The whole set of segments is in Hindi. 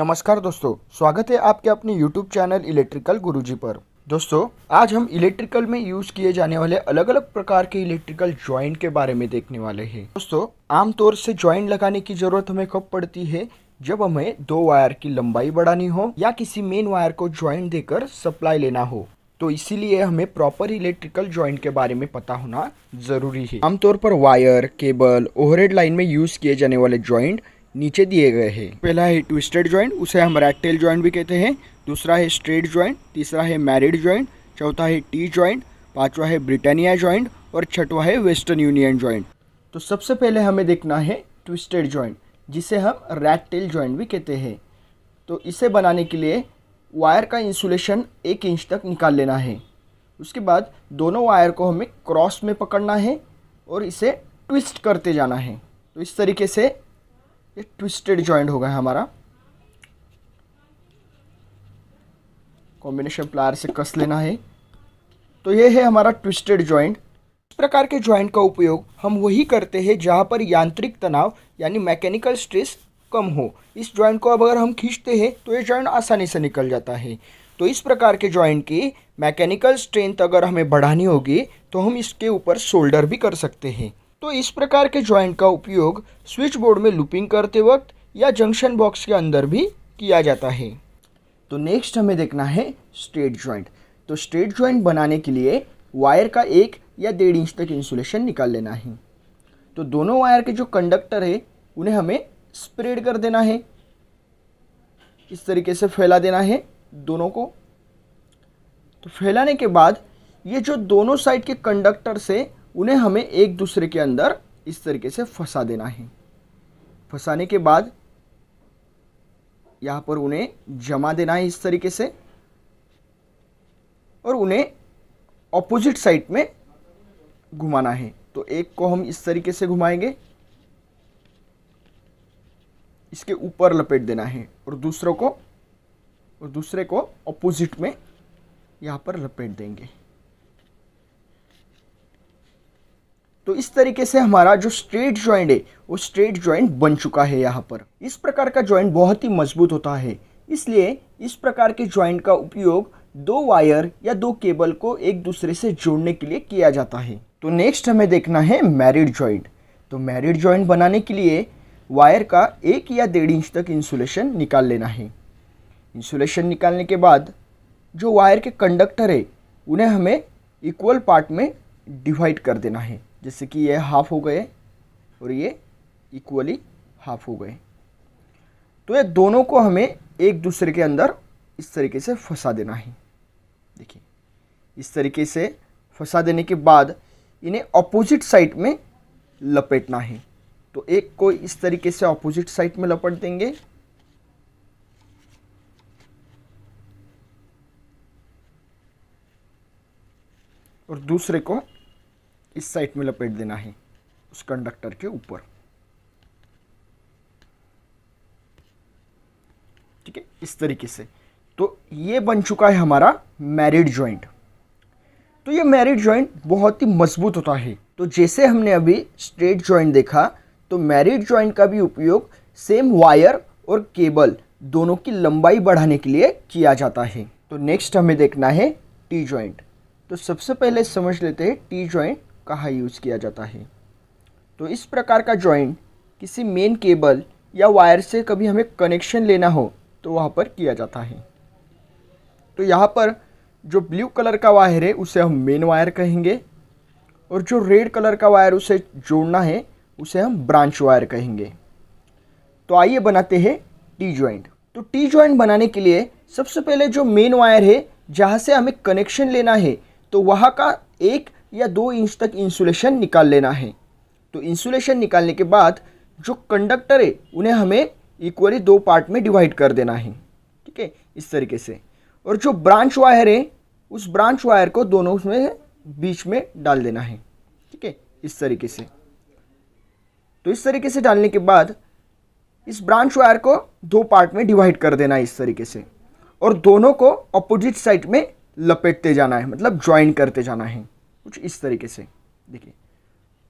नमस्कार दोस्तों स्वागत है आपके अपने यूट्यूब चैनल इलेक्ट्रिकल गुरुजी पर दोस्तों आज हम इलेक्ट्रिकल में यूज किए जाने वाले अलग अलग प्रकार के इलेक्ट्रिकल ज्वाइंट के बारे में देखने वाले हैं दोस्तों आमतौर से ज्वाइंट लगाने की जरूरत हमें कब पड़ती है जब हमें दो वायर की लंबाई बढ़ानी हो या किसी मेन वायर को ज्वाइंट देकर सप्लाई लेना हो तो इसीलिए हमें प्रॉपर इलेक्ट्रिकल ज्वाइंट के बारे में पता होना जरूरी है आमतौर पर वायर केबल ओवरहेड लाइन में यूज किए जाने वाले ज्वाइंट नीचे दिए गए हैं पहला है ट्विस्टेड ज्वाइंट उसे हम रैट टेल ज्वाइंट भी कहते हैं दूसरा है स्ट्रेट ज्वाइंट तीसरा है मैरिड ज्वाइंट चौथा है टी ज्वाइंट पांचवा है ब्रिटानिया ज्वाइंट और छठवा है वेस्टर्न यूनियन ज्वाइंट तो सबसे पहले हमें देखना है ट्विस्टेड ज्वाइंट जिसे हम रैट टेल ज्वाइंट भी कहते हैं तो इसे बनाने के लिए वायर का इंसुलेशन एक इंच तक निकाल लेना है उसके बाद दोनों वायर को हमें क्रॉस में पकड़ना है और इसे ट्विस्ट करते जाना है तो इस तरीके से ये ट्विस्टेड जॉइंट होगा हमारा कॉम्बिनेशन प्लायर से कस लेना है तो ये है हमारा ट्विस्टेड जॉइंट इस प्रकार के जॉइंट का उपयोग हम वही करते हैं जहाँ पर यांत्रिक तनाव यानी मैकेनिकल स्ट्रेस कम हो इस जॉइंट को अब अगर हम खींचते हैं तो ये जॉइंट आसानी से निकल जाता है तो इस प्रकार के जॉइंट की मैकेनिकल स्ट्रेंथ अगर हमें बढ़ानी होगी तो हम इसके ऊपर शोल्डर भी कर सकते हैं तो इस प्रकार के जॉइंट का उपयोग स्विच बोर्ड में लूपिंग करते वक्त या जंक्शन बॉक्स के अंदर भी किया जाता है तो नेक्स्ट हमें देखना है स्ट्रेट जॉइंट तो स्ट्रेट जॉइंट बनाने के लिए वायर का एक या डेढ़ इंच तक इंसुलेशन निकाल लेना है तो दोनों वायर के जो कंडक्टर है उन्हें हमें स्प्रेड कर देना है इस तरीके से फैला देना है दोनों को तो फैलाने के बाद ये जो दोनों साइड के कंडक्टर से उन्हें हमें एक दूसरे के अंदर इस तरीके से फंसा देना है फंसाने के बाद यहाँ पर उन्हें जमा देना है इस तरीके से और उन्हें ऑपोजिट साइड में घुमाना है तो एक को हम इस तरीके से घुमाएंगे इसके ऊपर लपेट देना है और दूसरों को और दूसरे को ऑपोजिट में यहाँ पर लपेट देंगे तो इस तरीके से हमारा जो स्ट्रेट जॉइंट है वो स्ट्रेट ज्वाइंट बन चुका है यहाँ पर इस प्रकार का ज्वाइंट बहुत ही मजबूत होता है इसलिए इस प्रकार के जॉइंट का उपयोग दो वायर या दो केबल को एक दूसरे से जोड़ने के लिए किया जाता है तो नेक्स्ट हमें देखना है मैरिड जॉइंट तो मैरिड जॉइंट बनाने के लिए वायर का एक या डेढ़ इंच तक इंसुलेशन निकाल लेना है इंसुलेशन निकालने के बाद जो वायर के कंडक्टर है उन्हें हमें इक्वल पार्ट में डिवाइड कर देना है जैसे कि ये हाफ़ हो गए और ये इक्वली हाफ़ हो गए तो ये दोनों को हमें एक दूसरे के अंदर इस तरीके से फंसा देना है देखिए इस तरीके से फंसा देने के बाद इन्हें अपोजिट साइड में लपेटना है तो एक को इस तरीके से अपोजिट साइड में लपेट देंगे और दूसरे को इस साइड में लपेट देना है उस कंडक्टर के ऊपर ठीक है इस तरीके से तो ये बन चुका है हमारा मैरिड ज्वाइंट तो ये मैरिड ज्वाइंट बहुत ही मजबूत होता है तो जैसे हमने अभी स्ट्रेट ज्वाइंट देखा तो मैरिड ज्वाइंट का भी उपयोग सेम वायर और केबल दोनों की लंबाई बढ़ाने के लिए किया जाता है तो नेक्स्ट हमें देखना है टी ज्वाइंट तो सबसे पहले समझ लेते हैं टी ज्वाइंट कहा यूज़ किया जाता है तो इस प्रकार का जॉइंट किसी मेन केबल या वायर से कभी हमें कनेक्शन लेना हो तो वहाँ पर किया जाता है तो यहाँ पर जो ब्लू कलर का वायर है उसे हम मेन वायर कहेंगे और जो रेड कलर का वायर उसे जोड़ना है उसे हम ब्रांच वायर कहेंगे तो आइए बनाते हैं टी जॉइंट तो टी जॉइंट बनाने के लिए सबसे पहले जो मेन वायर है जहाँ से हमें कनेक्शन लेना है तो वहाँ का एक या दो इंच तक इंसुलेशन निकाल लेना है तो इंसुलेशन निकालने के बाद जो कंडक्टर है उन्हें हमें इक्वली दो पार्ट में डिवाइड कर देना है ठीक है इस तरीके से और जो ब्रांच वायर है उस ब्रांच वायर को दोनों में बीच में डाल देना है ठीक है इस तरीके से तो इस तरीके से डालने के बाद इस ब्रांच वायर को दो पार्ट में डिवाइड कर देना है इस तरीके से और दोनों को अपोजिट साइड में लपेटते जाना है मतलब ज्वाइन करते जाना है कुछ इस तरीके से देखिए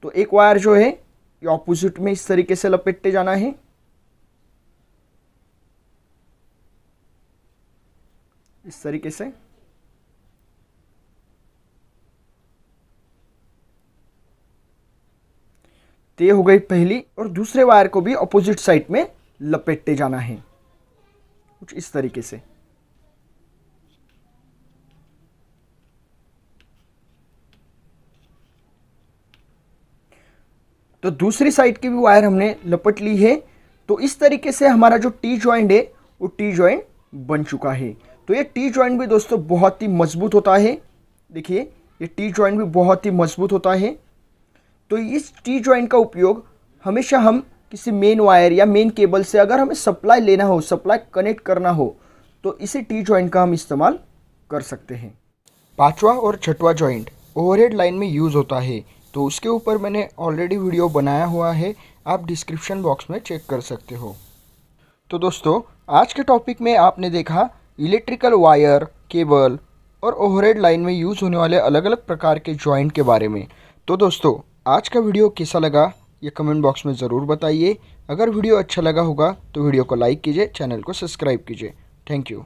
तो एक वायर जो है ये ऑपोजिट में इस तरीके से लपेटते जाना है इस तरीके से ते तो हो गई पहली और दूसरे वायर को भी ऑपोजिट साइड में लपेटते जाना है कुछ इस तरीके से तो दूसरी साइड की भी वायर हमने लपट ली है तो इस तरीके से हमारा जो टी ज्वाइंट है वो टी ज्वाइंट बन चुका है तो ये टी ज्वाइंट भी दोस्तों बहुत ही मजबूत होता है देखिए ये टी ज्वाइंट भी बहुत ही मजबूत होता है तो इस टी ज्वाइंट का उपयोग हमेशा हम किसी मेन वायर या मेन केबल से अगर हमें सप्लाई लेना हो सप्लाई कनेक्ट करना हो तो इसी टी ज्वाइंट का हम इस्तेमाल कर सकते हैं पाँचवा और छठवा ज्वाइंट ओवरहेड लाइन में यूज़ होता है तो उसके ऊपर मैंने ऑलरेडी वीडियो बनाया हुआ है आप डिस्क्रिप्शन बॉक्स में चेक कर सकते हो तो दोस्तों आज के टॉपिक में आपने देखा इलेक्ट्रिकल वायर केबल और ओवरहेड लाइन में यूज़ होने वाले अलग अलग प्रकार के जॉइंट के बारे में तो दोस्तों आज का वीडियो कैसा लगा ये कमेंट बॉक्स में ज़रूर बताइए अगर वीडियो अच्छा लगा होगा तो वीडियो को लाइक कीजिए चैनल को सब्सक्राइब कीजिए थैंक यू